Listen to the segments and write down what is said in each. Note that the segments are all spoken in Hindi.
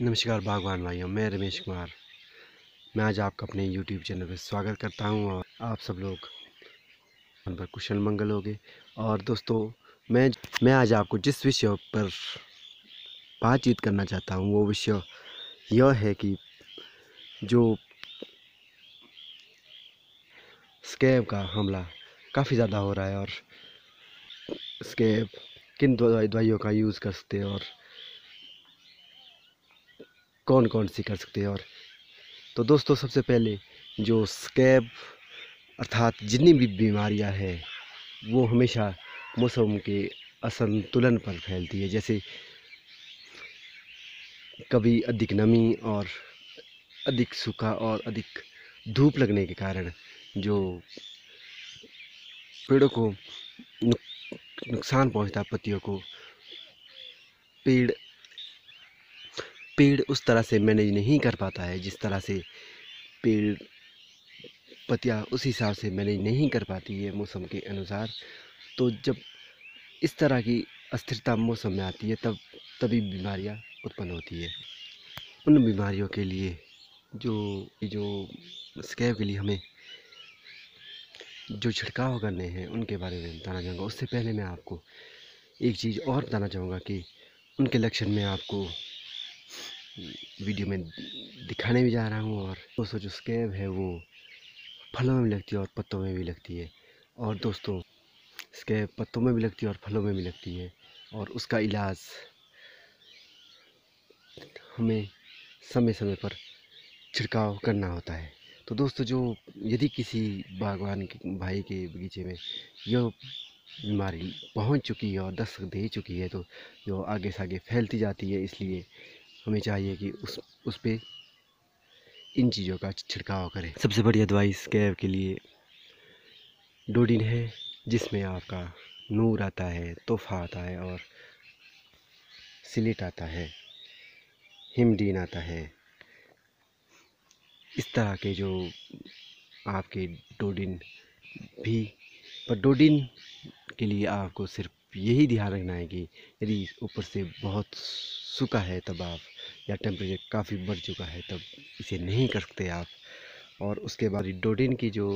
नमस्कार बागवान भाइयों मैं रमेश कुमार मैं आज आपका अपने यूट्यूब चैनल पर स्वागत करता हूं और आप सब लोग उन पर कुशल मंगल होगे और दोस्तों मैं मैं आज आपको जिस विषय पर बातचीत करना चाहता हूं वो विषय यह है कि जो स्कैब का हमला काफ़ी ज़्यादा हो रहा है और स्कैब किन दवाइयों का यूज़ कर सकते हैं और कौन कौन सी कर सकते हैं और तो दोस्तों सबसे पहले जो स्कैब अर्थात जितनी भी बीमारियां हैं वो हमेशा मौसम के असंतुलन पर फैलती है जैसे कभी अधिक नमी और अधिक सूखा और अधिक धूप लगने के कारण जो पेड़ों को नुकसान पहुंचता पत्तियों को पेड़ पेड़ उस तरह से मैनेज नहीं कर पाता है जिस तरह से पेड़ पतिया उस हिसाब से मैनेज नहीं कर पाती है मौसम के अनुसार तो जब इस तरह की अस्थिरता मौसम में आती है तब तभी बीमारियां उत्पन्न होती है उन बीमारियों के लिए जो जो स्कैब के लिए हमें जो छिड़काव करने हैं उनके बारे में बताना चाहूँगा उससे पहले मैं आपको एक चीज़ और बताना चाहूँगा कि उनके लक्षण में आपको वीडियो में दिखाने भी जा रहा हूँ और दोस्तों जो स्कैब है वो फलों में भी लगती है और पत्तों में भी लगती है और दोस्तों स्कैब पत्तों में भी लगती है और फलों में भी लगती है और उसका इलाज हमें समय समय पर छिड़काव करना होता है तो दोस्तों जो यदि किसी बागवान के भाई के बगीचे में यह बीमारी पहुंच चुकी है और दस्तक दे चुकी है तो जो आगे से आगे फैलती जाती है इसलिए हमें चाहिए कि उस उस पर इन चीज़ों का छिड़काव करें सबसे बढ़िया दवाई कैब के लिए डोडिन है जिसमें आपका नूर आता है तोहफा आता है और सिलेट आता है हिमडीन आता है इस तरह के जो आपके डोडिन भी पर डोडिन के लिए आपको सिर्फ यही ध्यान रखना है कि यदि ऊपर से बहुत सूखा है तब आप या टेम्परेचर काफ़ी बढ़ चुका है तब इसे नहीं कर सकते आप और उसके बाद डोडिन की जो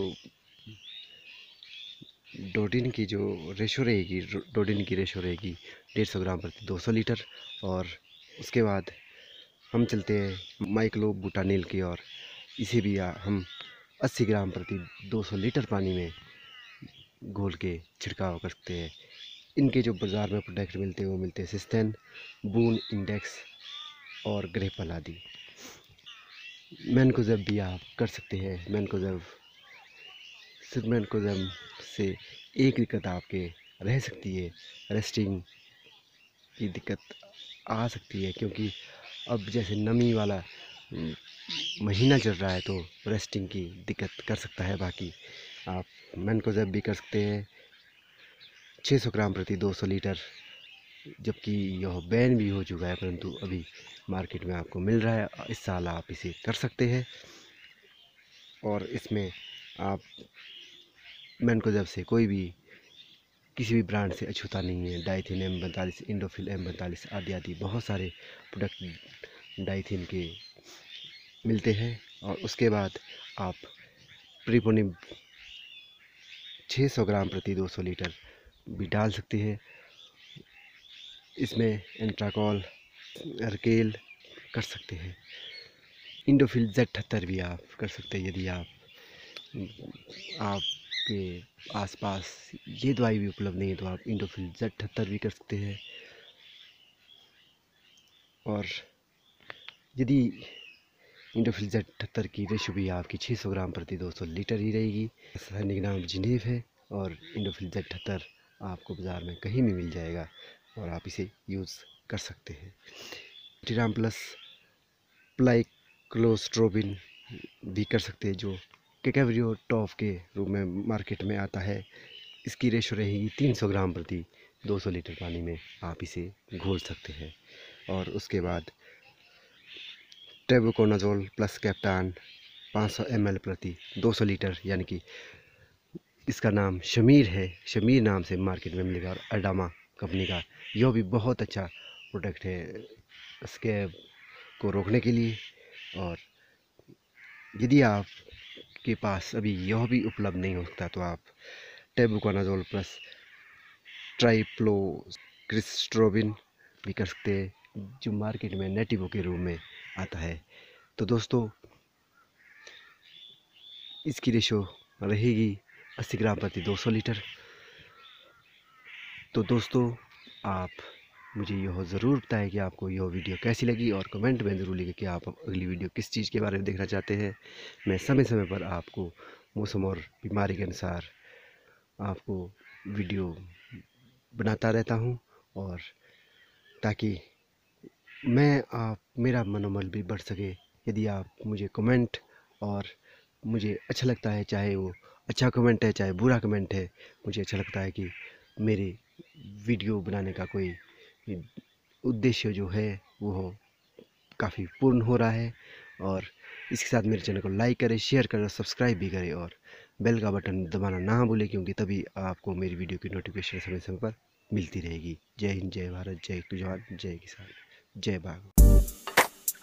डोडिन की जो रेशो रहेगी डोडिन की रेशो रहेगी डेढ़ सौ ग्राम प्रति दो सौ लीटर और उसके बाद हम चलते हैं माइक्लो बुटानिल की और इसे भी हम 80 ग्राम प्रति 200 लीटर पानी में घोल के छिड़काव करते हैं इनके जो बाज़ार में प्रोडक्ट मिलते हैं वो मिलते हैं सिस्टेन बून इंडेक्स और ग्रेपल आदि मैनकोजब भी आप कर सकते हैं मैनकोजब सिर्फ मैनकोजब से एक दिक्कत आपके रह सकती है रेस्टिंग की दिक्कत आ सकती है क्योंकि अब जैसे नमी वाला हम्म, महीना चल रहा है तो रेस्टिंग की दिक्कत कर सकता है बाकी आप मैनकोजब भी कर सकते हैं 600 ग्राम प्रति 200 लीटर जबकि यह बैन भी हो चुका है परंतु अभी मार्केट में आपको मिल रहा है इस साल आप इसे कर सकते हैं और इसमें आप मैनको जब से कोई भी किसी भी ब्रांड से अछूता नहीं है डाइथिन एम पैंतालीस इंडोफिल एम पैंतालीस आदि आदि बहुत सारे प्रोडक्ट डाइथिन के मिलते हैं और उसके बाद आप प्रीपोनिम 600 ग्राम प्रति 200 लीटर भी डाल सकते हैं इसमें एंट्राकॉल रकेल कर सकते हैं इंडोफिल जेड अठहत्तर भी आप कर सकते हैं यदि आप आपके आसपास ये दवाई भी उपलब्ध नहीं है तो आप इंडोफिल जेड अठहत्तर भी कर सकते हैं और यदि इंडोफिल जेड अठहत्तर की रेशो भी आपकी 600 ग्राम प्रति 200 लीटर ही रहेगी रासायनिक नाम जिनेव है और इंडोफिल जेड अठहत्तर आपको बाज़ार में कहीं भी मिल जाएगा और आप इसे यूज़ कर सकते हैं टीराम प्लस प्लाई क्लोस्ट्रोबिन भी कर सकते हैं जो कैवरियो टॉप के रूप में मार्केट में आता है इसकी रेशो रहेगी 300 ग्राम प्रति 200 लीटर पानी में आप इसे घोल सकते हैं और उसके बाद टेबोकोनाजोल प्लस कैप्टान 500 ml प्रति 200 लीटर यानी कि इसका नाम शमीर है शमीर नाम से मार्केट में मिलेगा और अडामा कंपनी का यह भी बहुत अच्छा प्रोडक्ट है इसके को रोकने के लिए और यदि आप के पास अभी यह भी उपलब्ध नहीं होता तो आप टेबुकानाजोल प्लस ट्राइप्लो क्रिस्ट्रोबिन भी कर सकते हैं जो मार्केट में नेटिवो के रूप में आता है तो दोस्तों इसकी रेशो रहेगी अस्सी ग्राम प्रति 200 लीटर तो दोस्तों आप मुझे यह ज़रूर बताएं कि आपको यह वीडियो कैसी लगी और कमेंट में ज़रूर लिखें कि आप अगली वीडियो किस चीज़ के बारे में देखना चाहते हैं मैं समय समय पर आपको मौसम और बीमारी के अनुसार आपको वीडियो बनाता रहता हूं और ताकि मैं आप मेरा मनोबल भी बढ़ सके यदि आप मुझे कमेंट और मुझे अच्छा लगता है चाहे वो अच्छा कमेंट है चाहे बुरा कमेंट है मुझे अच्छा लगता है कि मेरे वीडियो बनाने का कोई उद्देश्य जो है वो काफ़ी पूर्ण हो रहा है और इसके साथ मेरे चैनल को लाइक करें शेयर करें और सब्सक्राइब भी करें और बेल का बटन दबाना ना भूलें क्योंकि तभी आपको मेरी वीडियो की नोटिफिकेशन समय समय पर मिलती रहेगी जय हिंद जय भारत जय जवान जय किसान जय बाग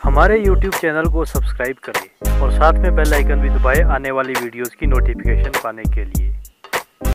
हमारे YouTube चैनल को सब्सक्राइब करें और साथ में बेल आइकन भी दबाएं आने वाली वीडियोस की नोटिफिकेशन पाने के लिए